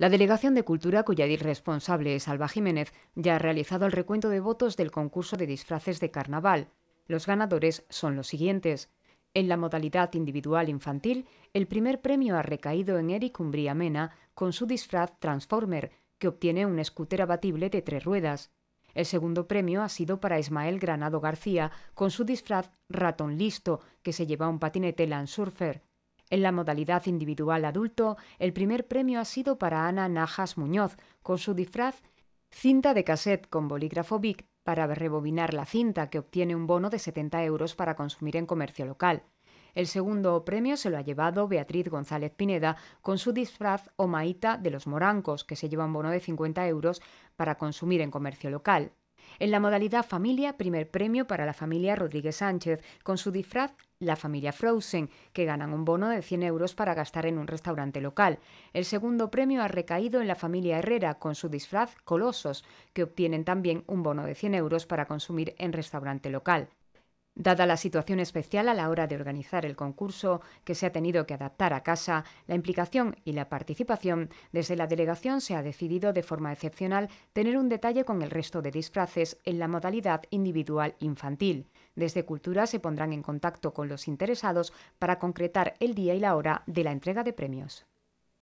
La Delegación de Cultura, cuya responsable es Alba Jiménez, ya ha realizado el recuento de votos del concurso de disfraces de carnaval. Los ganadores son los siguientes. En la modalidad individual infantil, el primer premio ha recaído en Eric Umbría Mena con su disfraz Transformer, que obtiene un scooter abatible de tres ruedas. El segundo premio ha sido para Ismael Granado García con su disfraz Ratón Listo, que se lleva un patinete Landsurfer. En la modalidad individual adulto, el primer premio ha sido para Ana Najas Muñoz, con su disfraz cinta de cassette con bolígrafo Bic para rebobinar la cinta, que obtiene un bono de 70 euros para consumir en comercio local. El segundo premio se lo ha llevado Beatriz González Pineda con su disfraz o de los morancos, que se lleva un bono de 50 euros para consumir en comercio local. En la modalidad familia, primer premio para la familia Rodríguez Sánchez, con su disfraz la familia Frozen, que ganan un bono de 100 euros para gastar en un restaurante local. El segundo premio ha recaído en la familia Herrera, con su disfraz Colosos, que obtienen también un bono de 100 euros para consumir en restaurante local. Dada la situación especial a la hora de organizar el concurso, que se ha tenido que adaptar a casa, la implicación y la participación, desde la delegación se ha decidido de forma excepcional tener un detalle con el resto de disfraces en la modalidad individual infantil. Desde Cultura se pondrán en contacto con los interesados para concretar el día y la hora de la entrega de premios.